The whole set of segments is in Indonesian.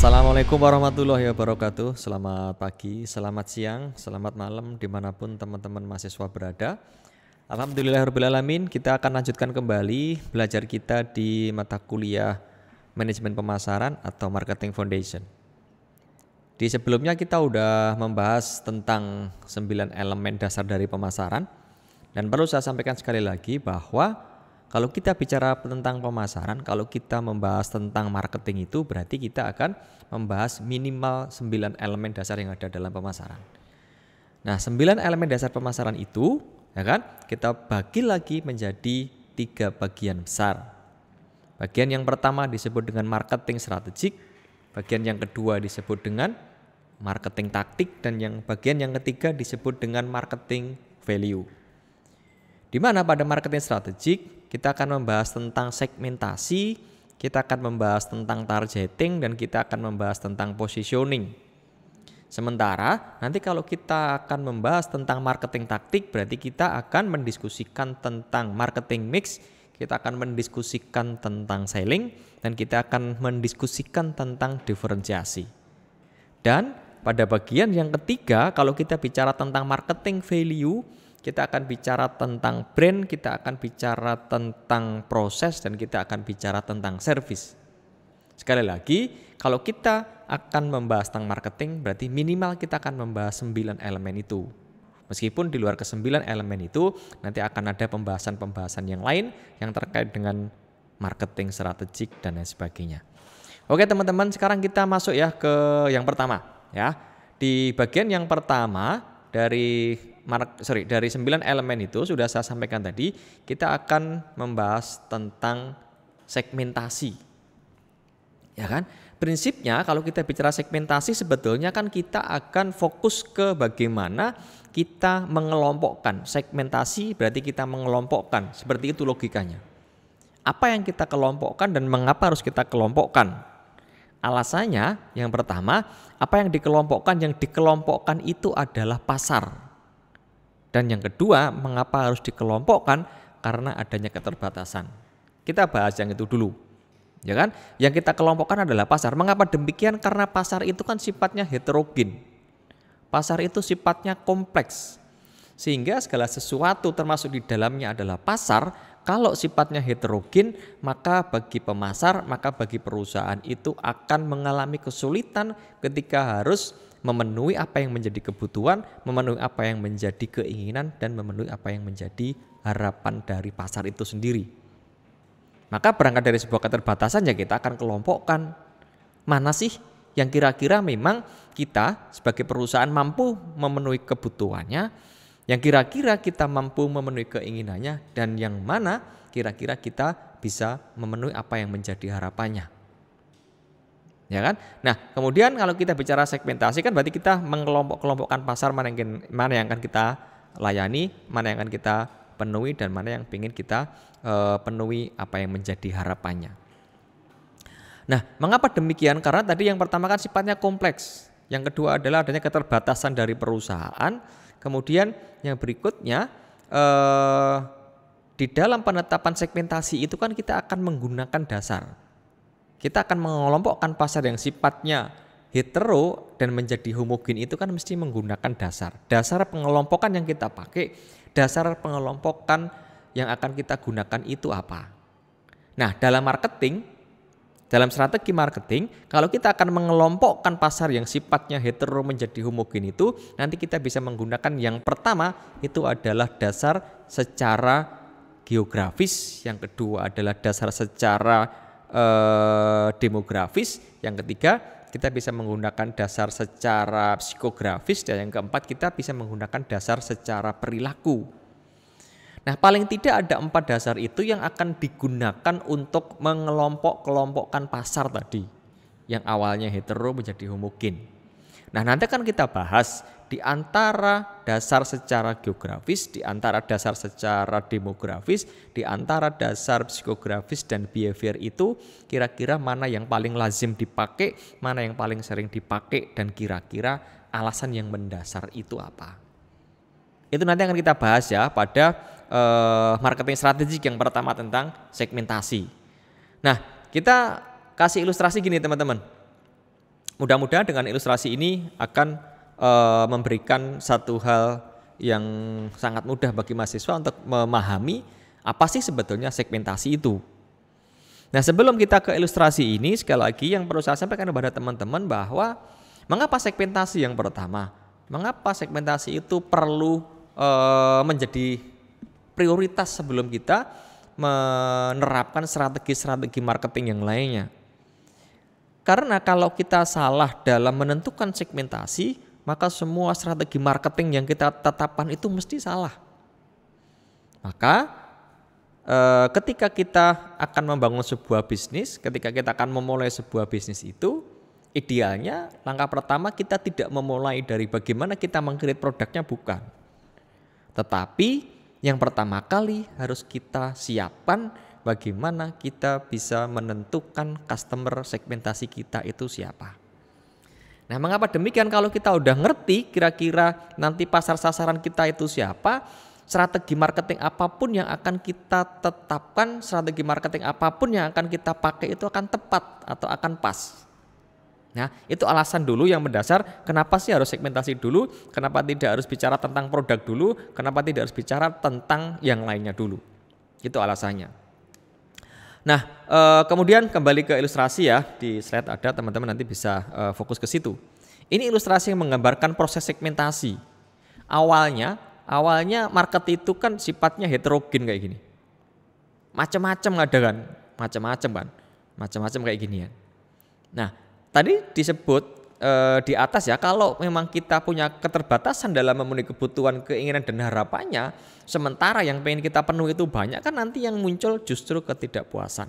Assalamualaikum warahmatullahi wabarakatuh Selamat pagi, selamat siang, selamat malam Dimanapun teman-teman mahasiswa berada Alhamdulillahirrahmanirrahim Kita akan lanjutkan kembali Belajar kita di mata kuliah Manajemen Pemasaran atau Marketing Foundation Di sebelumnya kita sudah membahas tentang sembilan elemen dasar dari pemasaran Dan perlu saya sampaikan sekali lagi bahwa kalau kita bicara tentang pemasaran, kalau kita membahas tentang marketing itu berarti kita akan membahas minimal 9 elemen dasar yang ada dalam pemasaran. Nah, 9 elemen dasar pemasaran itu ya kan kita bagi lagi menjadi tiga bagian besar. Bagian yang pertama disebut dengan marketing strategik, bagian yang kedua disebut dengan marketing taktik dan yang bagian yang ketiga disebut dengan marketing value. Di mana pada marketing strategik kita akan membahas tentang segmentasi, kita akan membahas tentang targeting, dan kita akan membahas tentang positioning. Sementara nanti kalau kita akan membahas tentang marketing taktik, berarti kita akan mendiskusikan tentang marketing mix, kita akan mendiskusikan tentang selling, dan kita akan mendiskusikan tentang diferensiasi. Dan pada bagian yang ketiga, kalau kita bicara tentang marketing value, kita akan bicara tentang brand, kita akan bicara tentang proses, dan kita akan bicara tentang service. Sekali lagi, kalau kita akan membahas tentang marketing, berarti minimal kita akan membahas 9 elemen itu. Meskipun di luar ke sembilan elemen itu, nanti akan ada pembahasan-pembahasan yang lain yang terkait dengan marketing strategik dan lain sebagainya. Oke teman-teman, sekarang kita masuk ya ke yang pertama ya. Di bagian yang pertama dari mark sorry dari sembilan elemen itu sudah saya sampaikan tadi kita akan membahas tentang segmentasi ya kan prinsipnya kalau kita bicara segmentasi sebetulnya kan kita akan fokus ke bagaimana kita mengelompokkan segmentasi berarti kita mengelompokkan seperti itu logikanya apa yang kita kelompokkan dan mengapa harus kita kelompokkan Alasannya yang pertama, apa yang dikelompokkan yang dikelompokkan itu adalah pasar. Dan yang kedua, mengapa harus dikelompokkan? Karena adanya keterbatasan. Kita bahas yang itu dulu. Ya kan? Yang kita kelompokkan adalah pasar. Mengapa demikian? Karena pasar itu kan sifatnya heterogen. Pasar itu sifatnya kompleks. Sehingga segala sesuatu termasuk di dalamnya adalah pasar, kalau sifatnya heterogen, maka bagi pemasar, maka bagi perusahaan itu akan mengalami kesulitan ketika harus memenuhi apa yang menjadi kebutuhan, memenuhi apa yang menjadi keinginan, dan memenuhi apa yang menjadi harapan dari pasar itu sendiri. Maka berangkat dari sebuah keterbatasan ya kita akan kelompokkan mana sih yang kira-kira memang kita sebagai perusahaan mampu memenuhi kebutuhannya, yang kira-kira kita mampu memenuhi keinginannya, dan yang mana kira-kira kita bisa memenuhi apa yang menjadi harapannya ya kan? Nah, kemudian kalau kita bicara segmentasi kan berarti kita mengelompok-kelompokkan pasar mana yang mana yang akan kita layani, mana yang akan kita penuhi dan mana yang ingin kita uh, penuhi apa yang menjadi harapannya. Nah, mengapa demikian? Karena tadi yang pertama kan sifatnya kompleks. Yang kedua adalah adanya keterbatasan dari perusahaan. Kemudian yang berikutnya eh, di dalam penetapan segmentasi itu kan kita akan menggunakan dasar kita akan mengelompokkan pasar yang sifatnya hetero dan menjadi homogen itu kan mesti menggunakan dasar. Dasar pengelompokan yang kita pakai, dasar pengelompokan yang akan kita gunakan itu apa? Nah, dalam marketing, dalam strategi marketing, kalau kita akan mengelompokkan pasar yang sifatnya hetero menjadi homogen itu, nanti kita bisa menggunakan yang pertama itu adalah dasar secara geografis, yang kedua adalah dasar secara eh, demografis, yang ketiga kita bisa menggunakan dasar secara psikografis dan yang keempat kita bisa menggunakan dasar secara perilaku. Nah, paling tidak ada empat dasar itu yang akan digunakan untuk mengelompok-kelompokkan pasar tadi yang awalnya hetero menjadi homogen. Nah, nanti akan kita bahas di antara dasar secara geografis, di antara dasar secara demografis, di antara dasar psikografis dan behavior itu kira-kira mana yang paling lazim dipakai, mana yang paling sering dipakai dan kira-kira alasan yang mendasar itu apa. Itu nanti akan kita bahas ya pada uh, marketing strategik yang pertama tentang segmentasi. Nah, kita kasih ilustrasi gini teman-teman. Mudah-mudahan dengan ilustrasi ini akan uh, memberikan satu hal yang sangat mudah bagi mahasiswa untuk memahami apa sih sebetulnya segmentasi itu. Nah, sebelum kita ke ilustrasi ini, sekali lagi yang perlu saya sampaikan kepada teman-teman bahwa mengapa segmentasi yang pertama? Mengapa segmentasi itu perlu e, menjadi prioritas sebelum kita menerapkan strategi-strategi marketing yang lainnya? Karena kalau kita salah dalam menentukan segmentasi, maka semua strategi marketing yang kita tetapkan itu mesti salah. Maka eh, ketika kita akan membangun sebuah bisnis, ketika kita akan memulai sebuah bisnis itu, idealnya langkah pertama kita tidak memulai dari bagaimana kita mengkrit produknya bukan. Tetapi yang pertama kali harus kita siapkan bagaimana kita bisa menentukan customer segmentasi kita itu siapa. Nah, mengapa demikian? Kalau kita udah ngerti kira-kira nanti pasar sasaran kita itu siapa, strategi marketing apapun yang akan kita tetapkan, strategi marketing apapun yang akan kita pakai itu akan tepat atau akan pas. Nah, itu alasan dulu yang mendasar kenapa sih harus segmentasi dulu, kenapa tidak harus bicara tentang produk dulu, kenapa tidak harus bicara tentang yang lainnya dulu. Itu alasannya. Nah, eh, kemudian kembali ke ilustrasi ya, di slide ada teman-teman nanti bisa eh, fokus ke situ. Ini ilustrasi yang menggambarkan proses segmentasi. Awalnya, awalnya market itu kan sifatnya heterogen kayak gini. Macam-macam ada kan, macam-macam kan, macam-macam kayak gini ya. Nah, tadi disebut e, di atas ya kalau memang kita punya keterbatasan dalam memenuhi kebutuhan keinginan dan harapannya sementara yang pengen kita penuhi itu banyak kan nanti yang muncul justru ketidakpuasan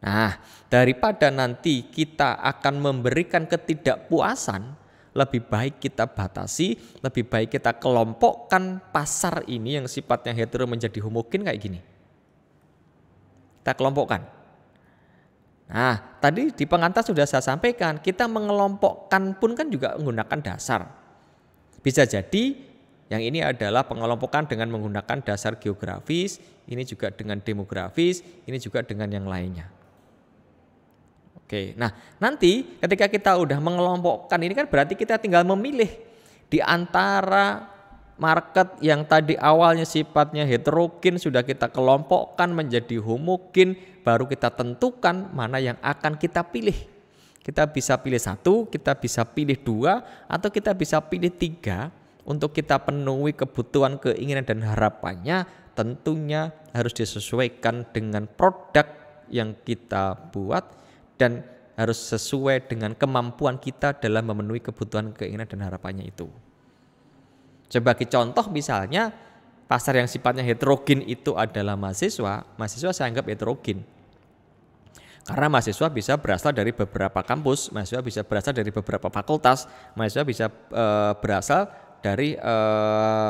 nah daripada nanti kita akan memberikan ketidakpuasan lebih baik kita batasi, lebih baik kita kelompokkan pasar ini yang sifatnya hetero menjadi homogen kayak gini. Kita kelompokkan. Nah, tadi di pengantar sudah saya sampaikan, kita mengelompokkan pun kan juga menggunakan dasar. Bisa jadi yang ini adalah pengelompokan dengan menggunakan dasar geografis, ini juga dengan demografis, ini juga dengan yang lainnya. Oke, nah nanti ketika kita udah mengelompokkan ini kan berarti kita tinggal memilih di antara market yang tadi awalnya sifatnya heterogen sudah kita kelompokkan menjadi homogen, baru kita tentukan mana yang akan kita pilih. Kita bisa pilih satu, kita bisa pilih dua, atau kita bisa pilih tiga untuk kita penuhi kebutuhan, keinginan, dan harapannya tentunya harus disesuaikan dengan produk yang kita buat dan harus sesuai dengan kemampuan kita dalam memenuhi kebutuhan, keinginan, dan harapannya itu. Sebagai contoh misalnya pasar yang sifatnya heterogen itu adalah mahasiswa, mahasiswa saya anggap heterogen. Karena mahasiswa bisa berasal dari beberapa kampus, mahasiswa bisa berasal dari beberapa fakultas, mahasiswa bisa e, berasal dari e,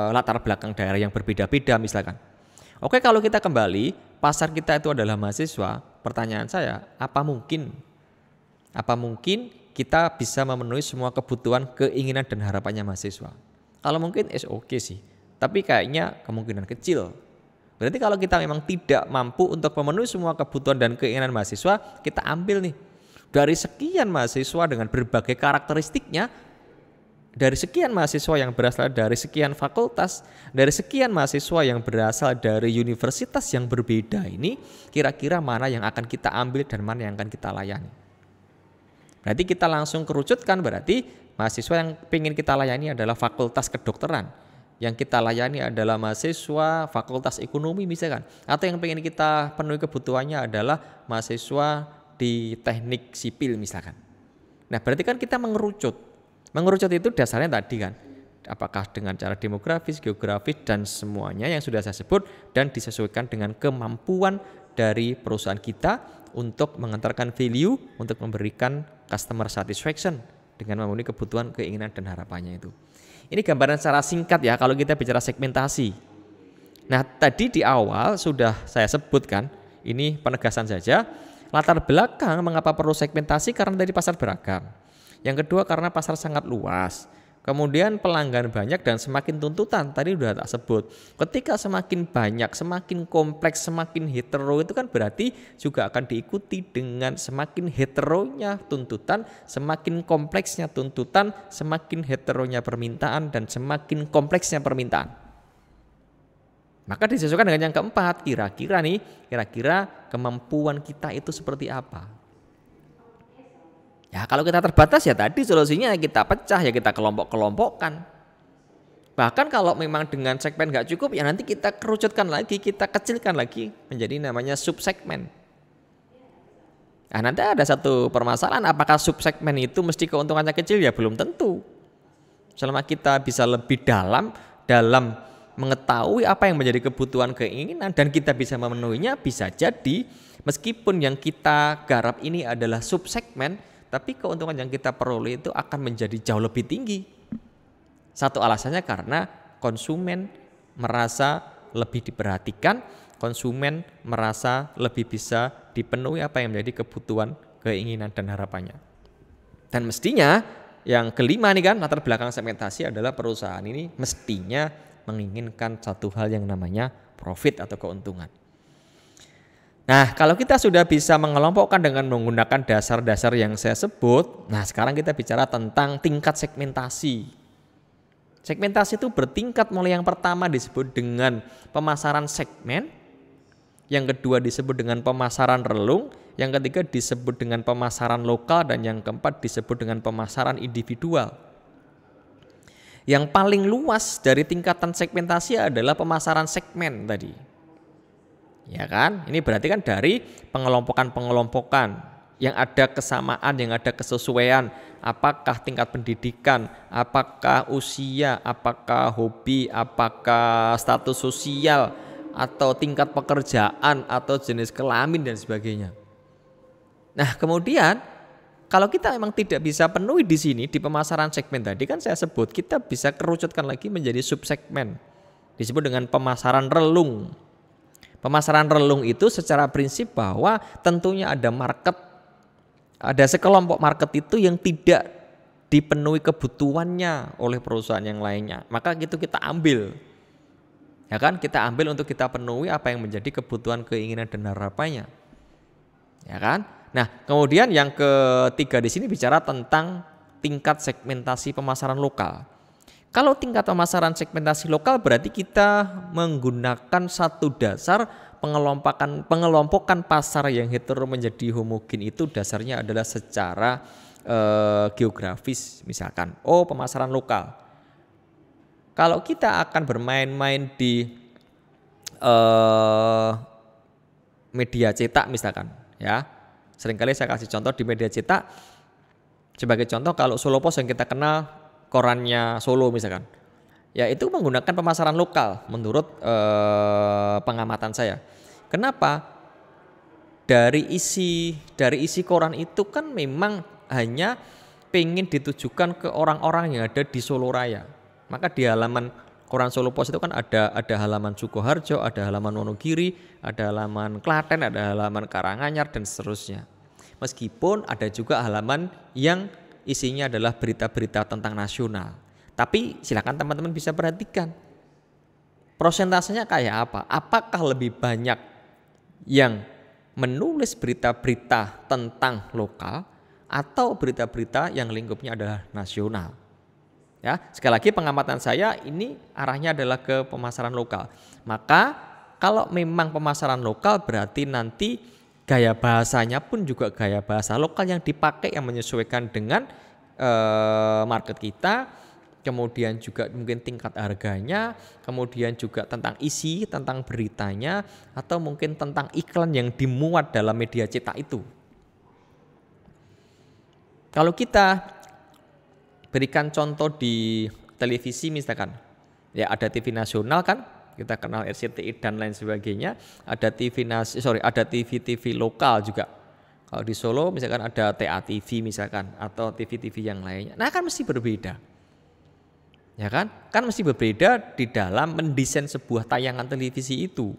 latar belakang daerah yang berbeda-beda misalkan. Oke, kalau kita kembali, pasar kita itu adalah mahasiswa. Pertanyaan saya, apa mungkin apa mungkin kita bisa memenuhi semua kebutuhan, keinginan dan harapannya mahasiswa? Kalau mungkin is oke okay sih, tapi kayaknya kemungkinan kecil. Berarti kalau kita memang tidak mampu untuk memenuhi semua kebutuhan dan keinginan mahasiswa, kita ambil nih dari sekian mahasiswa dengan berbagai karakteristiknya, dari sekian mahasiswa yang berasal dari sekian fakultas, dari sekian mahasiswa yang berasal dari universitas yang berbeda ini, kira-kira mana yang akan kita ambil dan mana yang akan kita layani. Berarti kita langsung kerucutkan berarti mahasiswa yang ingin kita layani adalah fakultas kedokteran yang kita layani adalah mahasiswa fakultas ekonomi misalkan atau yang ingin kita penuhi kebutuhannya adalah mahasiswa di teknik sipil misalkan nah berarti kan kita mengerucut mengerucut itu dasarnya tadi kan apakah dengan cara demografis, geografis dan semuanya yang sudah saya sebut dan disesuaikan dengan kemampuan dari perusahaan kita untuk mengantarkan value untuk memberikan customer satisfaction dengan memenuhi kebutuhan, keinginan, dan harapannya itu. Ini gambaran secara singkat ya kalau kita bicara segmentasi. Nah tadi di awal sudah saya sebutkan, ini penegasan saja, latar belakang mengapa perlu segmentasi karena dari pasar beragam. Yang kedua karena pasar sangat luas. Kemudian pelanggan banyak dan semakin tuntutan tadi sudah tak sebut. Ketika semakin banyak, semakin kompleks, semakin hetero itu kan berarti juga akan diikuti dengan semakin heteronya tuntutan, semakin kompleksnya tuntutan, semakin heteronya permintaan dan semakin kompleksnya permintaan. Maka disesuaikan dengan yang keempat, kira-kira nih, kira-kira kemampuan kita itu seperti apa? Ya kalau kita terbatas ya tadi solusinya kita pecah ya kita kelompok-kelompokkan. Bahkan kalau memang dengan segmen nggak cukup ya nanti kita kerucutkan lagi, kita kecilkan lagi menjadi namanya subsegmen. Nah nanti ada satu permasalahan apakah subsegmen itu mesti keuntungannya kecil ya belum tentu. Selama kita bisa lebih dalam dalam mengetahui apa yang menjadi kebutuhan keinginan dan kita bisa memenuhinya bisa jadi meskipun yang kita garap ini adalah subsegmen tapi keuntungan yang kita peroleh itu akan menjadi jauh lebih tinggi. Satu alasannya karena konsumen merasa lebih diperhatikan, konsumen merasa lebih bisa dipenuhi apa yang menjadi kebutuhan, keinginan dan harapannya. Dan mestinya yang kelima nih kan latar belakang segmentasi adalah perusahaan ini mestinya menginginkan satu hal yang namanya profit atau keuntungan. Nah, kalau kita sudah bisa mengelompokkan dengan menggunakan dasar-dasar yang saya sebut, nah sekarang kita bicara tentang tingkat segmentasi. Segmentasi itu bertingkat mulai yang pertama disebut dengan pemasaran segmen, yang kedua disebut dengan pemasaran relung, yang ketiga disebut dengan pemasaran lokal, dan yang keempat disebut dengan pemasaran individual. Yang paling luas dari tingkatan segmentasi adalah pemasaran segmen tadi ya kan? Ini berarti kan dari pengelompokan-pengelompokan yang ada kesamaan, yang ada kesesuaian, apakah tingkat pendidikan, apakah usia, apakah hobi, apakah status sosial, atau tingkat pekerjaan, atau jenis kelamin, dan sebagainya. Nah, kemudian kalau kita memang tidak bisa penuhi di sini di pemasaran segmen tadi kan saya sebut kita bisa kerucutkan lagi menjadi subsegmen disebut dengan pemasaran relung Pemasaran relung itu secara prinsip bahwa tentunya ada market, ada sekelompok market itu yang tidak dipenuhi kebutuhannya oleh perusahaan yang lainnya. Maka gitu kita ambil. Ya kan? Kita ambil untuk kita penuhi apa yang menjadi kebutuhan, keinginan dan harapannya. Ya kan? Nah, kemudian yang ketiga di sini bicara tentang tingkat segmentasi pemasaran lokal. Kalau tingkat pemasaran segmentasi lokal berarti kita menggunakan satu dasar pengelompokan pengelompokan pasar yang hetero menjadi homogen itu dasarnya adalah secara eh, geografis misalkan. Oh, pemasaran lokal. Kalau kita akan bermain-main di eh, media cetak misalkan, ya. Seringkali saya kasih contoh di media cetak sebagai contoh kalau Solo Pos yang kita kenal korannya Solo misalkan. Ya itu menggunakan pemasaran lokal menurut eh, pengamatan saya. Kenapa? Dari isi dari isi koran itu kan memang hanya pengen ditujukan ke orang-orang yang ada di Solo Raya. Maka di halaman koran Solo Pos itu kan ada ada halaman Sukoharjo, ada halaman Wonogiri, ada halaman Klaten, ada halaman Karanganyar dan seterusnya. Meskipun ada juga halaman yang isinya adalah berita-berita tentang nasional. Tapi silakan teman-teman bisa perhatikan prosentasenya kayak apa? Apakah lebih banyak yang menulis berita-berita tentang lokal atau berita-berita yang lingkupnya adalah nasional? Ya, sekali lagi pengamatan saya ini arahnya adalah ke pemasaran lokal. Maka kalau memang pemasaran lokal berarti nanti gaya bahasanya pun juga gaya bahasa lokal yang dipakai yang menyesuaikan dengan uh, market kita kemudian juga mungkin tingkat harganya, kemudian juga tentang isi, tentang beritanya, atau mungkin tentang iklan yang dimuat dalam media cetak itu. Kalau kita berikan contoh di televisi misalkan, ya ada TV nasional kan, kita kenal RCTI dan lain sebagainya ada TV nasi eh, sorry ada TV TV lokal juga kalau di Solo misalkan ada TA TV misalkan atau TV TV yang lainnya nah kan mesti berbeda ya kan kan mesti berbeda di dalam mendesain sebuah tayangan televisi itu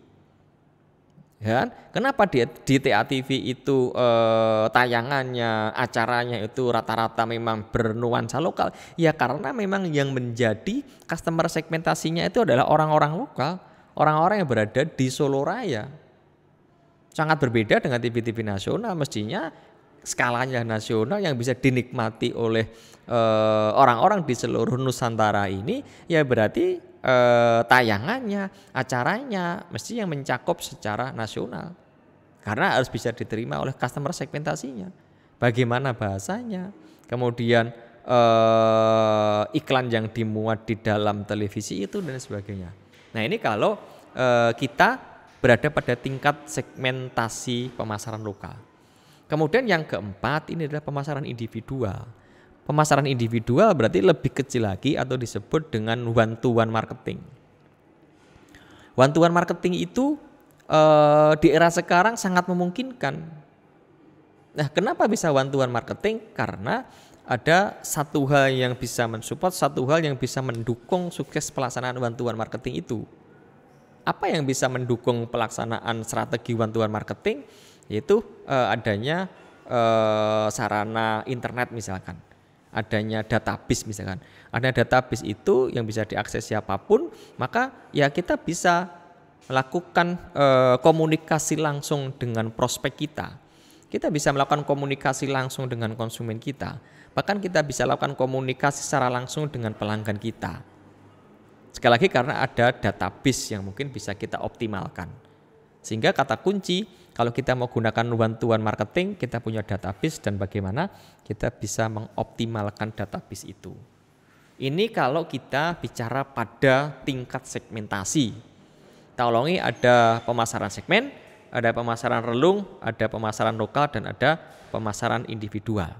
Ya, kenapa di, di TATV itu eh, tayangannya, acaranya itu rata-rata memang bernuansa lokal? Ya karena memang yang menjadi customer segmentasinya itu adalah orang-orang lokal, orang-orang yang berada di Solo Raya. Sangat berbeda dengan TV-TV nasional, mestinya skalanya nasional yang bisa dinikmati oleh orang eh, orang-orang di seluruh Nusantara ini, ya berarti eh, tayangannya, acaranya mesti yang mencakup secara nasional. Karena harus bisa diterima oleh customer segmentasinya. Bagaimana bahasanya, kemudian eh, iklan yang dimuat di dalam televisi itu dan sebagainya. Nah, ini kalau eh, kita berada pada tingkat segmentasi pemasaran lokal. Kemudian yang keempat ini adalah pemasaran individual. Pemasaran individual berarti lebih kecil lagi atau disebut dengan one to one marketing. One to one marketing itu eh, di era sekarang sangat memungkinkan. Nah, kenapa bisa one to one marketing? Karena ada satu hal yang bisa mensupport, satu hal yang bisa mendukung sukses pelaksanaan one to one marketing itu apa yang bisa mendukung pelaksanaan strategi one to one marketing yaitu eh, adanya eh, sarana internet misalkan adanya database misalkan. Ada database itu yang bisa diakses siapapun, maka ya kita bisa melakukan e, komunikasi langsung dengan prospek kita. Kita bisa melakukan komunikasi langsung dengan konsumen kita. Bahkan kita bisa lakukan komunikasi secara langsung dengan pelanggan kita. Sekali lagi karena ada database yang mungkin bisa kita optimalkan. Sehingga kata kunci kalau kita mau gunakan bantuan marketing, kita punya database dan bagaimana kita bisa mengoptimalkan database itu. Ini kalau kita bicara pada tingkat segmentasi. Tolongi ada pemasaran segmen, ada pemasaran relung, ada pemasaran lokal, dan ada pemasaran individual.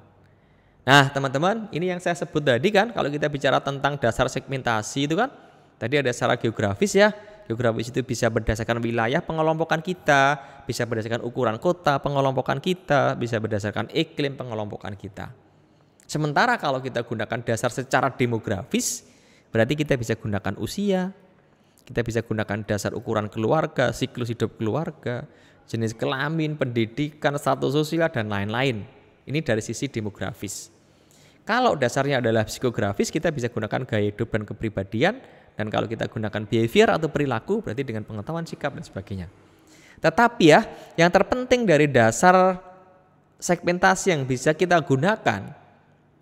Nah teman-teman ini yang saya sebut tadi kan kalau kita bicara tentang dasar segmentasi itu kan tadi ada secara geografis ya Geografis itu bisa berdasarkan wilayah pengelompokan kita, bisa berdasarkan ukuran kota pengelompokan kita, bisa berdasarkan iklim pengelompokan kita. Sementara kalau kita gunakan dasar secara demografis, berarti kita bisa gunakan usia, kita bisa gunakan dasar ukuran keluarga, siklus hidup keluarga, jenis kelamin, pendidikan, status sosial, dan lain-lain. Ini dari sisi demografis. Kalau dasarnya adalah psikografis, kita bisa gunakan gaya hidup dan kepribadian, dan kalau kita gunakan behavior atau perilaku berarti dengan pengetahuan sikap dan sebagainya. Tetapi ya, yang terpenting dari dasar segmentasi yang bisa kita gunakan,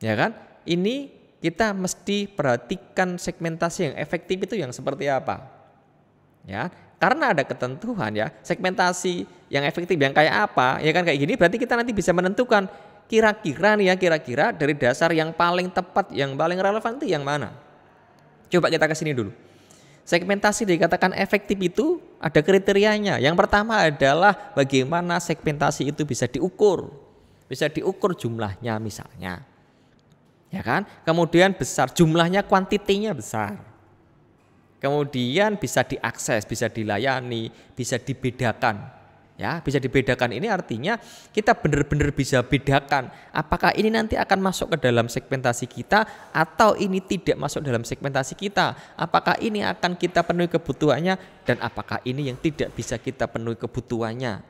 ya kan? Ini kita mesti perhatikan segmentasi yang efektif itu yang seperti apa. Ya, karena ada ketentuan ya, segmentasi yang efektif yang kayak apa, ya kan kayak gini berarti kita nanti bisa menentukan kira-kira nih ya, kira-kira dari dasar yang paling tepat, yang paling relevan itu yang mana. Coba kita ke sini dulu. Segmentasi dikatakan efektif itu ada kriterianya. Yang pertama adalah bagaimana segmentasi itu bisa diukur. Bisa diukur jumlahnya misalnya. Ya kan? Kemudian besar jumlahnya kuantitinya besar. Kemudian bisa diakses, bisa dilayani, bisa dibedakan Ya, bisa dibedakan ini artinya kita benar-benar bisa bedakan apakah ini nanti akan masuk ke dalam segmentasi kita atau ini tidak masuk dalam segmentasi kita. Apakah ini akan kita penuhi kebutuhannya dan apakah ini yang tidak bisa kita penuhi kebutuhannya.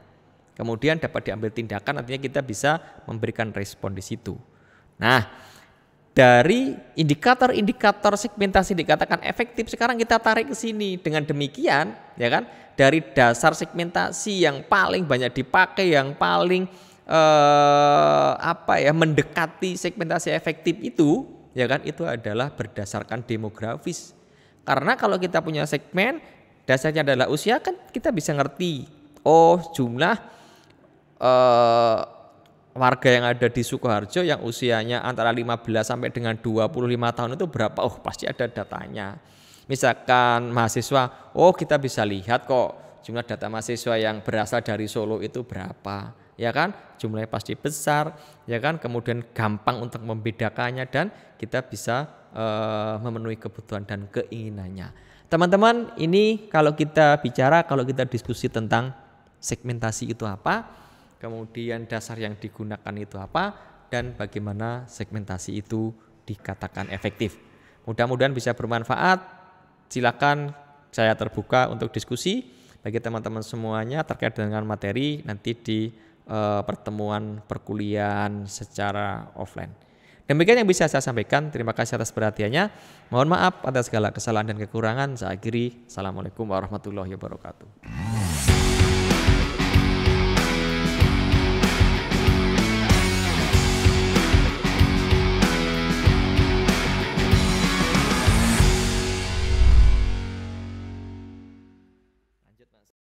Kemudian dapat diambil tindakan artinya kita bisa memberikan respon di situ. Nah, dari indikator-indikator segmentasi dikatakan efektif sekarang kita tarik ke sini dengan demikian ya kan dari dasar segmentasi yang paling banyak dipakai, yang paling eh, apa ya mendekati segmentasi efektif itu, ya kan itu adalah berdasarkan demografis. Karena kalau kita punya segmen dasarnya adalah usia kan kita bisa ngerti oh jumlah eh, warga yang ada di Sukoharjo yang usianya antara 15 sampai dengan 25 tahun itu berapa? Oh, pasti ada datanya misalkan mahasiswa, oh kita bisa lihat kok jumlah data mahasiswa yang berasal dari Solo itu berapa, ya kan? Jumlahnya pasti besar, ya kan? Kemudian gampang untuk membedakannya dan kita bisa uh, memenuhi kebutuhan dan keinginannya. Teman-teman, ini kalau kita bicara, kalau kita diskusi tentang segmentasi itu apa, kemudian dasar yang digunakan itu apa, dan bagaimana segmentasi itu dikatakan efektif. Mudah-mudahan bisa bermanfaat silakan saya terbuka untuk diskusi bagi teman-teman semuanya terkait dengan materi nanti di uh, pertemuan perkuliahan secara offline. Demikian yang bisa saya sampaikan. Terima kasih atas perhatiannya. Mohon maaf atas segala kesalahan dan kekurangan. Saya akhiri. Assalamualaikum warahmatullahi wabarakatuh.